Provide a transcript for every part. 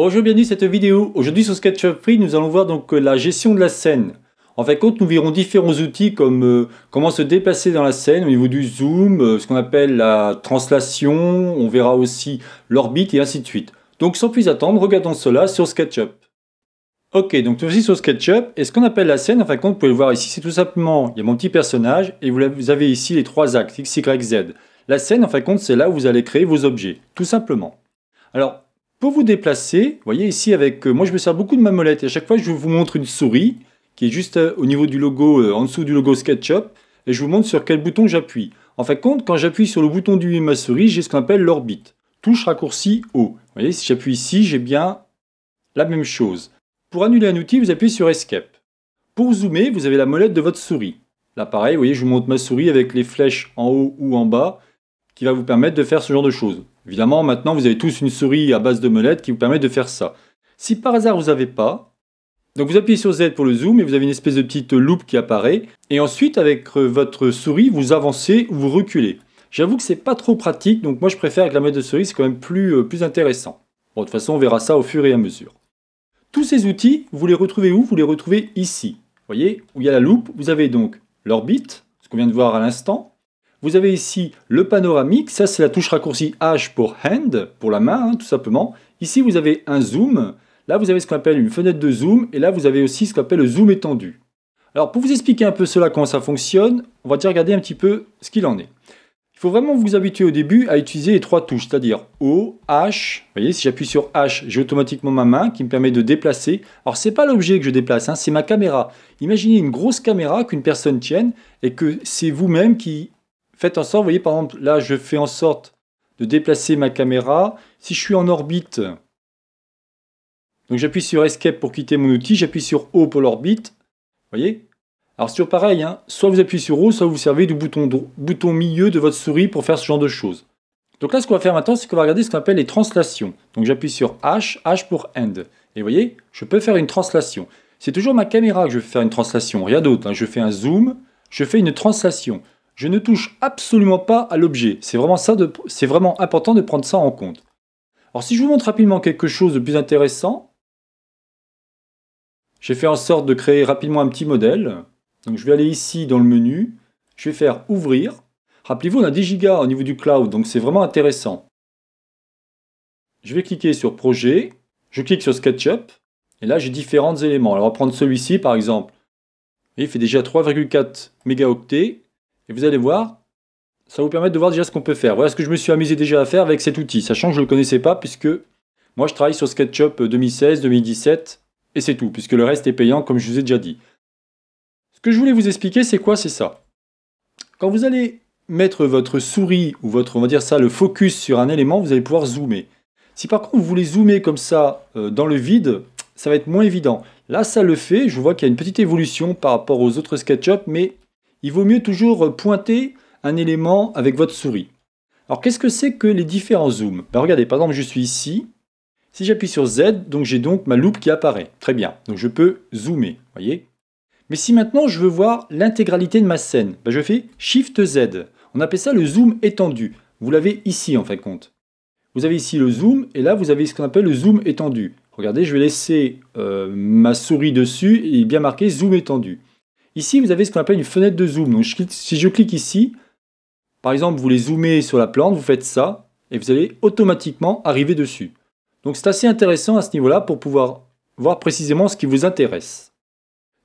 Bonjour, bienvenue dans cette vidéo. Aujourd'hui sur SketchUp Free, nous allons voir donc euh, la gestion de la scène. En fin de compte, nous verrons différents outils comme euh, comment se déplacer dans la scène au niveau du zoom, euh, ce qu'on appelle la translation, on verra aussi l'orbite et ainsi de suite. Donc sans plus attendre, regardons cela sur SketchUp. Ok, donc tout aussi sur SketchUp, et ce qu'on appelle la scène, en fin compte, vous pouvez le voir ici, c'est tout simplement, il y a mon petit personnage, et vous avez ici les trois axes, X, Y, Z. La scène, en fin compte, c'est là où vous allez créer vos objets, tout simplement. Alors, pour vous déplacer, vous voyez ici avec... Euh, moi, je me sers beaucoup de ma molette. Et à chaque fois, je vous montre une souris qui est juste euh, au niveau du logo, euh, en dessous du logo SketchUp. Et je vous montre sur quel bouton j'appuie. En fait de quand j'appuie sur le bouton du ma souris, j'ai ce qu'on appelle l'orbite. Touche raccourci haut. Vous voyez, si j'appuie ici, j'ai bien la même chose. Pour annuler un outil, vous appuyez sur Escape. Pour zoomer, vous avez la molette de votre souris. Là, pareil, vous voyez, je vous montre ma souris avec les flèches en haut ou en bas qui va vous permettre de faire ce genre de choses. Évidemment, maintenant, vous avez tous une souris à base de molette qui vous permet de faire ça. Si par hasard vous n'avez pas, donc vous appuyez sur Z pour le zoom et vous avez une espèce de petite loupe qui apparaît. Et ensuite, avec euh, votre souris, vous avancez ou vous reculez. J'avoue que ce n'est pas trop pratique, donc moi je préfère avec la molette de souris, c'est quand même plus, euh, plus intéressant. Bon, de toute façon, on verra ça au fur et à mesure. Tous ces outils, vous les retrouvez où Vous les retrouvez ici. Vous voyez, où il y a la loupe, vous avez donc l'orbite, ce qu'on vient de voir à l'instant, vous avez ici le panoramique, ça c'est la touche raccourci H pour hand, pour la main hein, tout simplement. Ici vous avez un zoom, là vous avez ce qu'on appelle une fenêtre de zoom, et là vous avez aussi ce qu'on appelle le zoom étendu. Alors pour vous expliquer un peu cela, comment ça fonctionne, on va déjà regarder un petit peu ce qu'il en est. Il faut vraiment vous habituer au début à utiliser les trois touches, c'est-à-dire O, H. Vous voyez, si j'appuie sur H, j'ai automatiquement ma main qui me permet de déplacer. Alors c'est pas l'objet que je déplace, hein, c'est ma caméra. Imaginez une grosse caméra qu'une personne tienne et que c'est vous-même qui faites en sorte, vous voyez, par exemple, là, je fais en sorte de déplacer ma caméra. Si je suis en orbite, donc j'appuie sur Escape pour quitter mon outil, j'appuie sur O pour l'orbite, vous voyez Alors sur pareil, hein. soit vous appuyez sur O, soit vous servez du bouton, milieu de votre souris pour faire ce genre de choses. Donc là, ce qu'on va faire maintenant, c'est qu'on va regarder ce qu'on appelle les translations. Donc j'appuie sur H, H pour End. Et vous voyez, je peux faire une translation. C'est toujours ma caméra que je vais faire une translation, rien d'autre. Hein. Je fais un zoom, je fais une translation je ne touche absolument pas à l'objet. C'est vraiment, vraiment important de prendre ça en compte. Alors si je vous montre rapidement quelque chose de plus intéressant, j'ai fait en sorte de créer rapidement un petit modèle. Donc je vais aller ici dans le menu, je vais faire ouvrir. Rappelez-vous, on a 10 gigas au niveau du cloud, donc c'est vraiment intéressant. Je vais cliquer sur projet, je clique sur SketchUp, et là j'ai différents éléments. Alors on va prendre celui-ci par exemple. il fait déjà 3,4 mégaoctets, et vous allez voir, ça vous permet de voir déjà ce qu'on peut faire. Voilà ce que je me suis amusé déjà à faire avec cet outil, sachant que je ne le connaissais pas, puisque moi je travaille sur SketchUp 2016, 2017, et c'est tout, puisque le reste est payant, comme je vous ai déjà dit. Ce que je voulais vous expliquer, c'est quoi C'est ça. Quand vous allez mettre votre souris, ou votre, on va dire ça, le focus sur un élément, vous allez pouvoir zoomer. Si par contre vous voulez zoomer comme ça euh, dans le vide, ça va être moins évident. Là, ça le fait, je vois qu'il y a une petite évolution par rapport aux autres SketchUp, mais il vaut mieux toujours pointer un élément avec votre souris. Alors qu'est-ce que c'est que les différents zooms ben, Regardez, par exemple, je suis ici. Si j'appuie sur Z, donc j'ai donc ma loupe qui apparaît. Très bien. Donc je peux zoomer, voyez Mais si maintenant je veux voir l'intégralité de ma scène, ben, je fais Shift Z. On appelle ça le zoom étendu. Vous l'avez ici en fin de compte. Vous avez ici le zoom et là vous avez ce qu'on appelle le zoom étendu. Regardez, je vais laisser euh, ma souris dessus et bien marqué zoom étendu. Ici, vous avez ce qu'on appelle une fenêtre de zoom. Donc, si je clique ici, par exemple, vous voulez zoomer sur la plante, vous faites ça, et vous allez automatiquement arriver dessus. Donc c'est assez intéressant à ce niveau-là pour pouvoir voir précisément ce qui vous intéresse.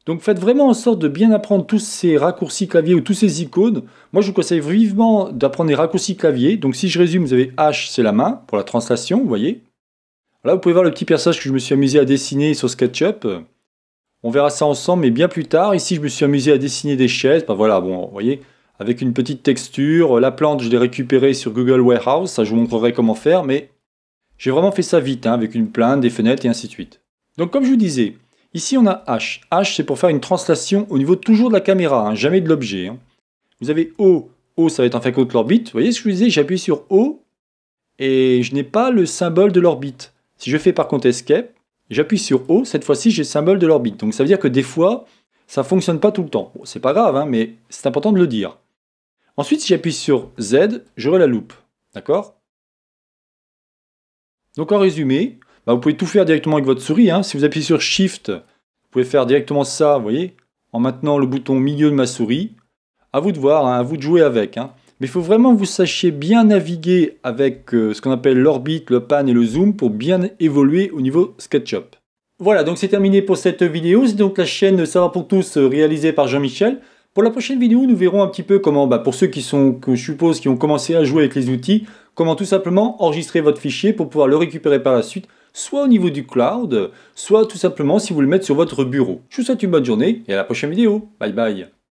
Donc faites vraiment en sorte de bien apprendre tous ces raccourcis clavier ou tous ces icônes. Moi je vous conseille vivement d'apprendre les raccourcis clavier. Donc si je résume, vous avez H, c'est la main pour la translation, vous voyez. Là vous pouvez voir le petit personnage que je me suis amusé à dessiner sur SketchUp. On verra ça ensemble, mais bien plus tard. Ici, je me suis amusé à dessiner des chaises. Bah, voilà, bon, vous voyez, avec une petite texture. La plante, je l'ai récupérée sur Google Warehouse. Ça, je vous montrerai comment faire, mais j'ai vraiment fait ça vite, hein, avec une plainte, des fenêtres et ainsi de suite. Donc, comme je vous disais, ici, on a H. H, c'est pour faire une translation au niveau toujours de la caméra, hein, jamais de l'objet. Hein. Vous avez O. O, ça va être en fait contre l'orbite. Vous voyez ce que je vous disais J'appuie sur O et je n'ai pas le symbole de l'orbite. Si je fais par contre Escape, J'appuie sur O, cette fois-ci j'ai le symbole de l'orbite. Donc ça veut dire que des fois, ça ne fonctionne pas tout le temps. c'est pas grave, hein, mais c'est important de le dire. Ensuite, si j'appuie sur Z, j'aurai la loupe. D'accord Donc en résumé, bah, vous pouvez tout faire directement avec votre souris. Hein. Si vous appuyez sur Shift, vous pouvez faire directement ça, vous voyez, en maintenant le bouton milieu de ma souris. À vous de voir, hein, à vous de jouer avec. Mais il faut vraiment que vous sachiez bien naviguer avec euh, ce qu'on appelle l'orbite, le pan et le zoom pour bien évoluer au niveau SketchUp. Voilà, donc c'est terminé pour cette vidéo. C'est donc la chaîne va pour tous euh, réalisée par Jean-Michel. Pour la prochaine vidéo, nous verrons un petit peu comment, bah, pour ceux qui sont, je suppose, qui ont commencé à jouer avec les outils, comment tout simplement enregistrer votre fichier pour pouvoir le récupérer par la suite, soit au niveau du cloud, soit tout simplement si vous le mettez sur votre bureau. Je vous souhaite une bonne journée et à la prochaine vidéo. Bye bye